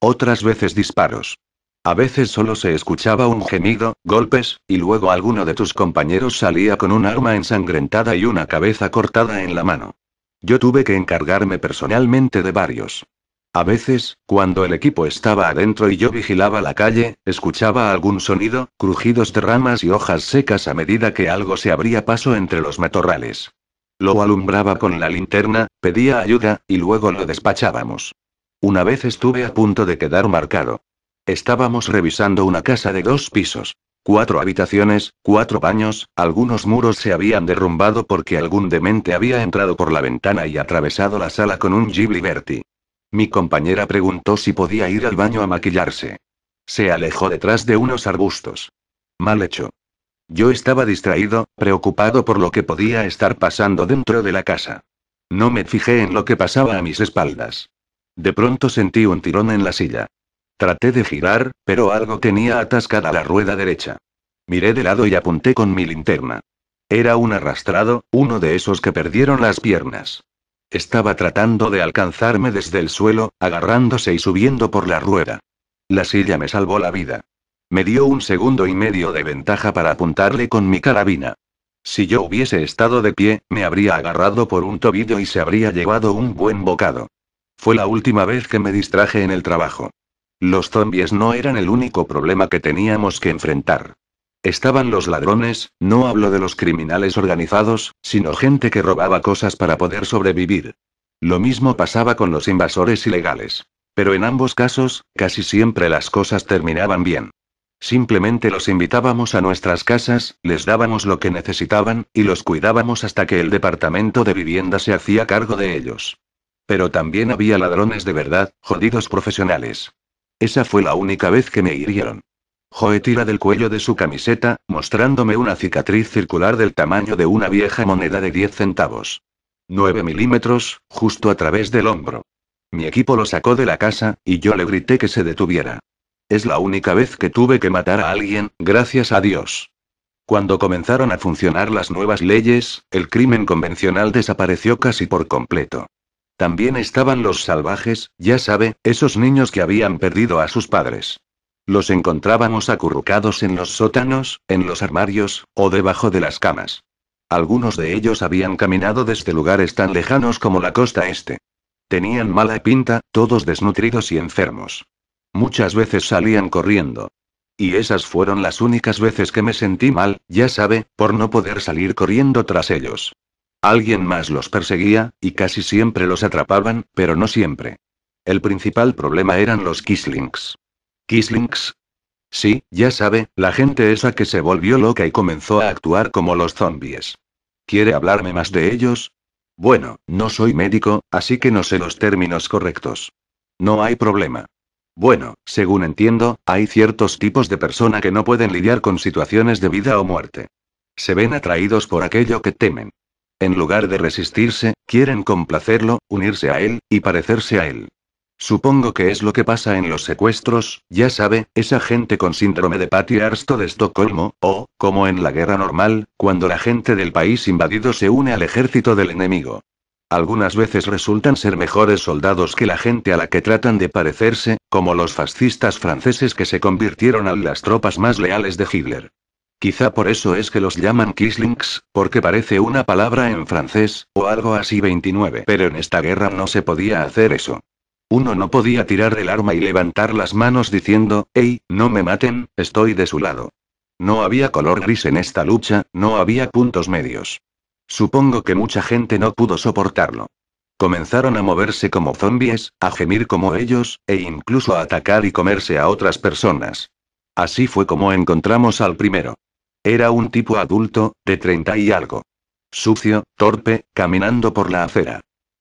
otras veces disparos. A veces solo se escuchaba un gemido, golpes, y luego alguno de tus compañeros salía con un arma ensangrentada y una cabeza cortada en la mano. Yo tuve que encargarme personalmente de varios. A veces, cuando el equipo estaba adentro y yo vigilaba la calle, escuchaba algún sonido, crujidos de ramas y hojas secas a medida que algo se abría paso entre los matorrales. Lo alumbraba con la linterna, pedía ayuda, y luego lo despachábamos. Una vez estuve a punto de quedar marcado. Estábamos revisando una casa de dos pisos. Cuatro habitaciones, cuatro baños, algunos muros se habían derrumbado porque algún demente había entrado por la ventana y atravesado la sala con un Ghibli Berti. Mi compañera preguntó si podía ir al baño a maquillarse. Se alejó detrás de unos arbustos. Mal hecho. Yo estaba distraído, preocupado por lo que podía estar pasando dentro de la casa. No me fijé en lo que pasaba a mis espaldas. De pronto sentí un tirón en la silla. Traté de girar, pero algo tenía atascada la rueda derecha. Miré de lado y apunté con mi linterna. Era un arrastrado, uno de esos que perdieron las piernas. Estaba tratando de alcanzarme desde el suelo, agarrándose y subiendo por la rueda. La silla me salvó la vida. Me dio un segundo y medio de ventaja para apuntarle con mi carabina. Si yo hubiese estado de pie, me habría agarrado por un tobillo y se habría llevado un buen bocado. Fue la última vez que me distraje en el trabajo. Los zombies no eran el único problema que teníamos que enfrentar. Estaban los ladrones, no hablo de los criminales organizados, sino gente que robaba cosas para poder sobrevivir. Lo mismo pasaba con los invasores ilegales. Pero en ambos casos, casi siempre las cosas terminaban bien. Simplemente los invitábamos a nuestras casas, les dábamos lo que necesitaban, y los cuidábamos hasta que el departamento de vivienda se hacía cargo de ellos. Pero también había ladrones de verdad, jodidos profesionales. Esa fue la única vez que me hirieron. Joe tira del cuello de su camiseta, mostrándome una cicatriz circular del tamaño de una vieja moneda de 10 centavos. 9 milímetros, justo a través del hombro. Mi equipo lo sacó de la casa, y yo le grité que se detuviera. Es la única vez que tuve que matar a alguien, gracias a Dios. Cuando comenzaron a funcionar las nuevas leyes, el crimen convencional desapareció casi por completo. También estaban los salvajes, ya sabe, esos niños que habían perdido a sus padres. Los encontrábamos acurrucados en los sótanos, en los armarios, o debajo de las camas. Algunos de ellos habían caminado desde lugares tan lejanos como la costa este. Tenían mala pinta, todos desnutridos y enfermos. Muchas veces salían corriendo. Y esas fueron las únicas veces que me sentí mal, ya sabe, por no poder salir corriendo tras ellos. Alguien más los perseguía, y casi siempre los atrapaban, pero no siempre. El principal problema eran los Kislings. ¿Kislings? Sí, ya sabe, la gente esa que se volvió loca y comenzó a actuar como los zombies. ¿Quiere hablarme más de ellos? Bueno, no soy médico, así que no sé los términos correctos. No hay problema. Bueno, según entiendo, hay ciertos tipos de persona que no pueden lidiar con situaciones de vida o muerte. Se ven atraídos por aquello que temen. En lugar de resistirse, quieren complacerlo, unirse a él, y parecerse a él. Supongo que es lo que pasa en los secuestros, ya sabe, esa gente con síndrome de Patty de Estocolmo, o, como en la guerra normal, cuando la gente del país invadido se une al ejército del enemigo. Algunas veces resultan ser mejores soldados que la gente a la que tratan de parecerse, como los fascistas franceses que se convirtieron en las tropas más leales de Hitler. Quizá por eso es que los llaman Kislinks, porque parece una palabra en francés, o algo así 29. Pero en esta guerra no se podía hacer eso. Uno no podía tirar el arma y levantar las manos diciendo, hey, no me maten, estoy de su lado. No había color gris en esta lucha, no había puntos medios. Supongo que mucha gente no pudo soportarlo. Comenzaron a moverse como zombies, a gemir como ellos, e incluso a atacar y comerse a otras personas. Así fue como encontramos al primero. Era un tipo adulto, de treinta y algo. Sucio, torpe, caminando por la acera.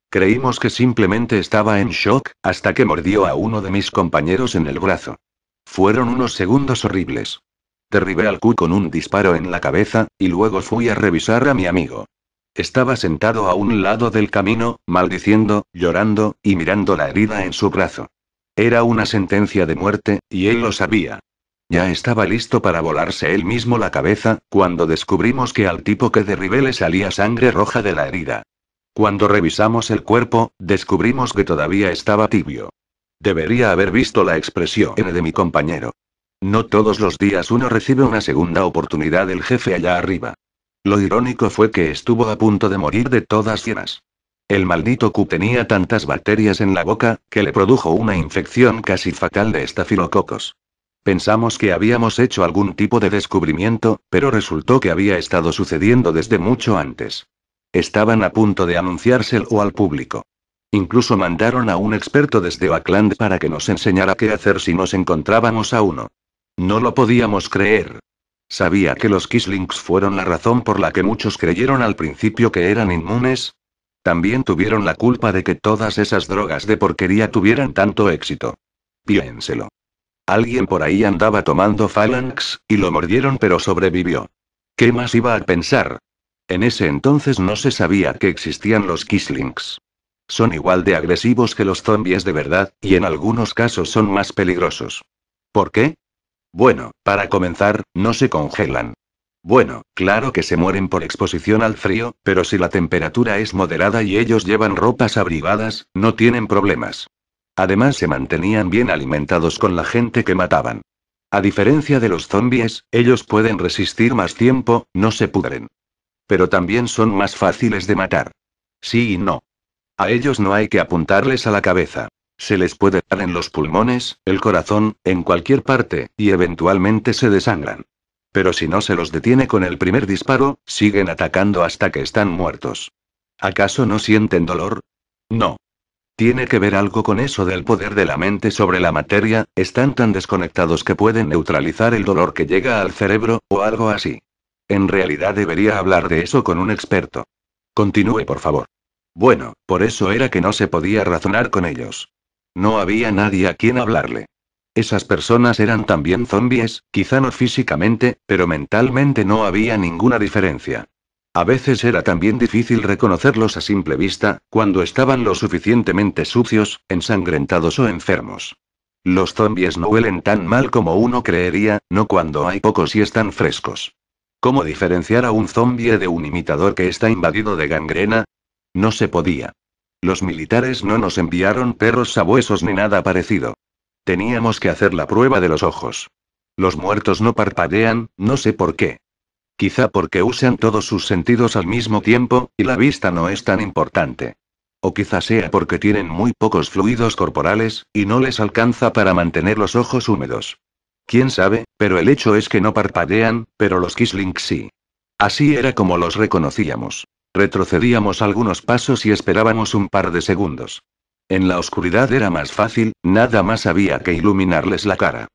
Creímos que simplemente estaba en shock, hasta que mordió a uno de mis compañeros en el brazo. Fueron unos segundos horribles. Derribé al Q con un disparo en la cabeza, y luego fui a revisar a mi amigo. Estaba sentado a un lado del camino, maldiciendo, llorando, y mirando la herida en su brazo. Era una sentencia de muerte, y él lo sabía. Ya estaba listo para volarse él mismo la cabeza, cuando descubrimos que al tipo que derribé le salía sangre roja de la herida. Cuando revisamos el cuerpo, descubrimos que todavía estaba tibio. Debería haber visto la expresión de mi compañero. No todos los días uno recibe una segunda oportunidad del jefe allá arriba. Lo irónico fue que estuvo a punto de morir de todas llenas. El maldito Q tenía tantas bacterias en la boca, que le produjo una infección casi fatal de estafilococos. Pensamos que habíamos hecho algún tipo de descubrimiento, pero resultó que había estado sucediendo desde mucho antes. Estaban a punto de anunciárselo al público. Incluso mandaron a un experto desde Oakland para que nos enseñara qué hacer si nos encontrábamos a uno. No lo podíamos creer. Sabía que los Kislings fueron la razón por la que muchos creyeron al principio que eran inmunes. También tuvieron la culpa de que todas esas drogas de porquería tuvieran tanto éxito. Piénselo. Alguien por ahí andaba tomando Phalanx, y lo mordieron pero sobrevivió. ¿Qué más iba a pensar? En ese entonces no se sabía que existían los Kislings. Son igual de agresivos que los zombies de verdad, y en algunos casos son más peligrosos. ¿Por qué? Bueno, para comenzar, no se congelan. Bueno, claro que se mueren por exposición al frío, pero si la temperatura es moderada y ellos llevan ropas abrigadas, no tienen problemas. Además se mantenían bien alimentados con la gente que mataban. A diferencia de los zombies, ellos pueden resistir más tiempo, no se pudren. Pero también son más fáciles de matar. Sí y no. A ellos no hay que apuntarles a la cabeza. Se les puede dar en los pulmones, el corazón, en cualquier parte, y eventualmente se desangran. Pero si no se los detiene con el primer disparo, siguen atacando hasta que están muertos. ¿Acaso no sienten dolor? No. Tiene que ver algo con eso del poder de la mente sobre la materia, están tan desconectados que pueden neutralizar el dolor que llega al cerebro, o algo así. En realidad debería hablar de eso con un experto. Continúe, por favor. Bueno, por eso era que no se podía razonar con ellos. No había nadie a quien hablarle. Esas personas eran también zombies, quizá no físicamente, pero mentalmente no había ninguna diferencia. A veces era también difícil reconocerlos a simple vista, cuando estaban lo suficientemente sucios, ensangrentados o enfermos. Los zombies no huelen tan mal como uno creería, no cuando hay pocos y están frescos. ¿Cómo diferenciar a un zombie de un imitador que está invadido de gangrena? No se podía. Los militares no nos enviaron perros sabuesos ni nada parecido. Teníamos que hacer la prueba de los ojos. Los muertos no parpadean, no sé por qué. Quizá porque usan todos sus sentidos al mismo tiempo, y la vista no es tan importante. O quizá sea porque tienen muy pocos fluidos corporales, y no les alcanza para mantener los ojos húmedos. Quién sabe, pero el hecho es que no parpadean, pero los Kisling sí. Así era como los reconocíamos. Retrocedíamos algunos pasos y esperábamos un par de segundos. En la oscuridad era más fácil, nada más había que iluminarles la cara.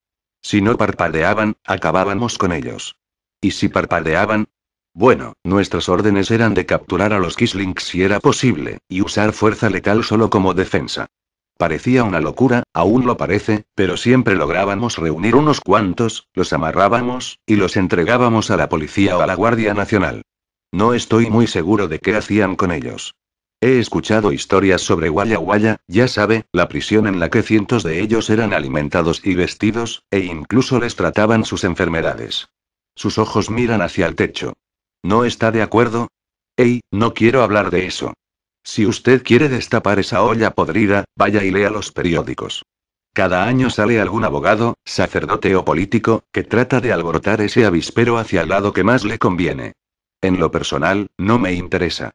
Si no parpadeaban, acabábamos con ellos. ¿Y si parpadeaban? Bueno, nuestras órdenes eran de capturar a los Kislings si era posible, y usar fuerza letal solo como defensa. Parecía una locura, aún lo parece, pero siempre lográbamos reunir unos cuantos, los amarrábamos, y los entregábamos a la policía o a la Guardia Nacional. No estoy muy seguro de qué hacían con ellos. He escuchado historias sobre Guaya Guaya, ya sabe, la prisión en la que cientos de ellos eran alimentados y vestidos, e incluso les trataban sus enfermedades. Sus ojos miran hacia el techo. ¿No está de acuerdo? Ey, no quiero hablar de eso. Si usted quiere destapar esa olla podrida, vaya y lea los periódicos. Cada año sale algún abogado, sacerdote o político, que trata de alborotar ese avispero hacia el lado que más le conviene. En lo personal, no me interesa.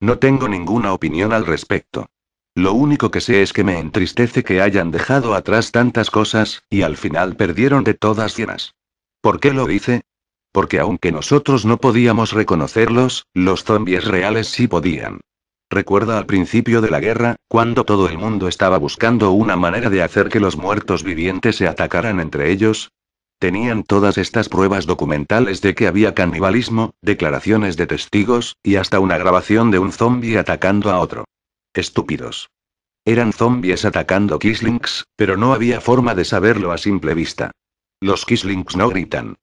No tengo ninguna opinión al respecto. Lo único que sé es que me entristece que hayan dejado atrás tantas cosas, y al final perdieron de todas llenas. ¿Por qué lo hice? Porque aunque nosotros no podíamos reconocerlos, los zombies reales sí podían. Recuerda al principio de la guerra, cuando todo el mundo estaba buscando una manera de hacer que los muertos vivientes se atacaran entre ellos. Tenían todas estas pruebas documentales de que había canibalismo, declaraciones de testigos, y hasta una grabación de un zombie atacando a otro. Estúpidos. Eran zombies atacando Kislinks, pero no había forma de saberlo a simple vista. Los Kislinks no gritan.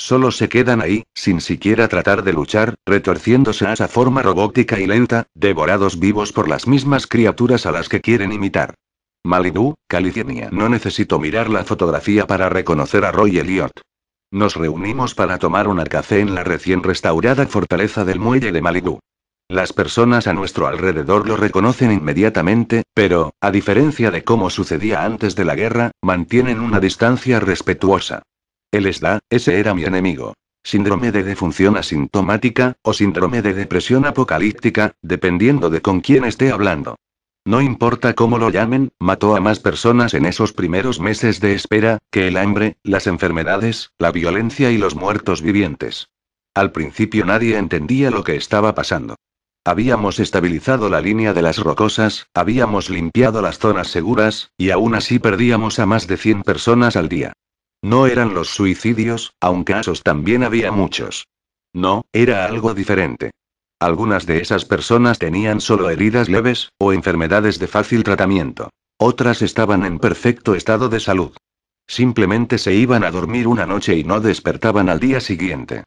Solo se quedan ahí, sin siquiera tratar de luchar, retorciéndose a esa forma robótica y lenta, devorados vivos por las mismas criaturas a las que quieren imitar. Malibu, California. No necesito mirar la fotografía para reconocer a Roy Elliot. Nos reunimos para tomar un café en la recién restaurada fortaleza del muelle de Malibu. Las personas a nuestro alrededor lo reconocen inmediatamente, pero, a diferencia de cómo sucedía antes de la guerra, mantienen una distancia respetuosa. Él es Da, ese era mi enemigo. Síndrome de defunción asintomática, o síndrome de depresión apocalíptica, dependiendo de con quién esté hablando. No importa cómo lo llamen, mató a más personas en esos primeros meses de espera, que el hambre, las enfermedades, la violencia y los muertos vivientes. Al principio nadie entendía lo que estaba pasando. Habíamos estabilizado la línea de las rocosas, habíamos limpiado las zonas seguras, y aún así perdíamos a más de 100 personas al día. No eran los suicidios, aunque esos también había muchos. No, era algo diferente. Algunas de esas personas tenían solo heridas leves, o enfermedades de fácil tratamiento. Otras estaban en perfecto estado de salud. Simplemente se iban a dormir una noche y no despertaban al día siguiente.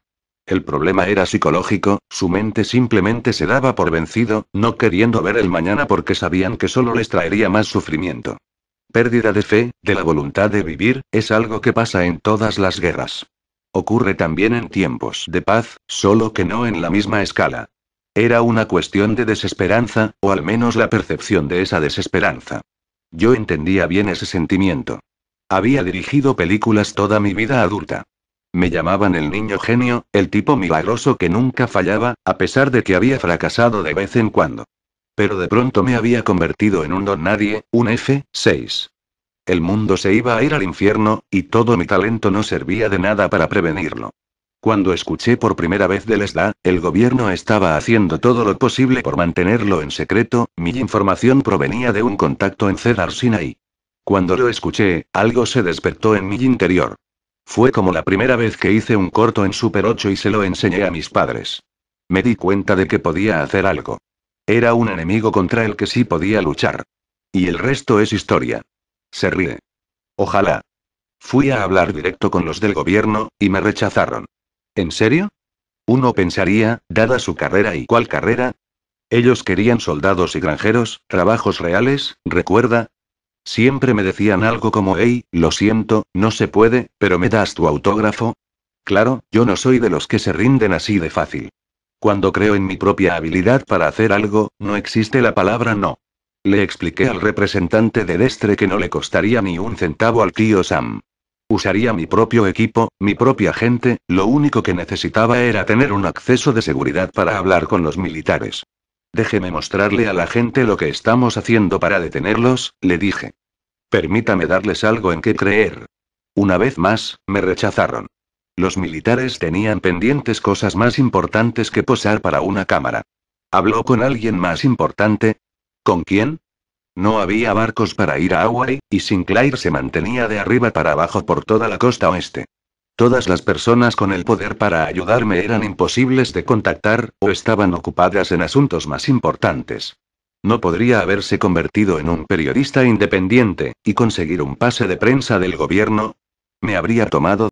El problema era psicológico, su mente simplemente se daba por vencido, no queriendo ver el mañana porque sabían que solo les traería más sufrimiento pérdida de fe, de la voluntad de vivir, es algo que pasa en todas las guerras. Ocurre también en tiempos de paz, solo que no en la misma escala. Era una cuestión de desesperanza, o al menos la percepción de esa desesperanza. Yo entendía bien ese sentimiento. Había dirigido películas toda mi vida adulta. Me llamaban el niño genio, el tipo milagroso que nunca fallaba, a pesar de que había fracasado de vez en cuando. Pero de pronto me había convertido en un don nadie, un F6. El mundo se iba a ir al infierno, y todo mi talento no servía de nada para prevenirlo. Cuando escuché por primera vez de Lesda, el gobierno estaba haciendo todo lo posible por mantenerlo en secreto, mi información provenía de un contacto en Cedar Sinai. Cuando lo escuché, algo se despertó en mi interior. Fue como la primera vez que hice un corto en Super 8 y se lo enseñé a mis padres. Me di cuenta de que podía hacer algo. Era un enemigo contra el que sí podía luchar. Y el resto es historia. Se ríe. Ojalá. Fui a hablar directo con los del gobierno, y me rechazaron. ¿En serio? Uno pensaría, dada su carrera y cuál carrera. Ellos querían soldados y granjeros, trabajos reales, recuerda. Siempre me decían algo como, hey, lo siento, no se puede, pero me das tu autógrafo. Claro, yo no soy de los que se rinden así de fácil. Cuando creo en mi propia habilidad para hacer algo, no existe la palabra no. Le expliqué al representante de Destre que no le costaría ni un centavo al tío Sam. Usaría mi propio equipo, mi propia gente, lo único que necesitaba era tener un acceso de seguridad para hablar con los militares. Déjeme mostrarle a la gente lo que estamos haciendo para detenerlos, le dije. Permítame darles algo en qué creer. Una vez más, me rechazaron. Los militares tenían pendientes cosas más importantes que posar para una cámara. ¿Habló con alguien más importante? ¿Con quién? No había barcos para ir a Hawaii, y Sinclair se mantenía de arriba para abajo por toda la costa oeste. Todas las personas con el poder para ayudarme eran imposibles de contactar, o estaban ocupadas en asuntos más importantes. No podría haberse convertido en un periodista independiente, y conseguir un pase de prensa del gobierno. Me habría tomado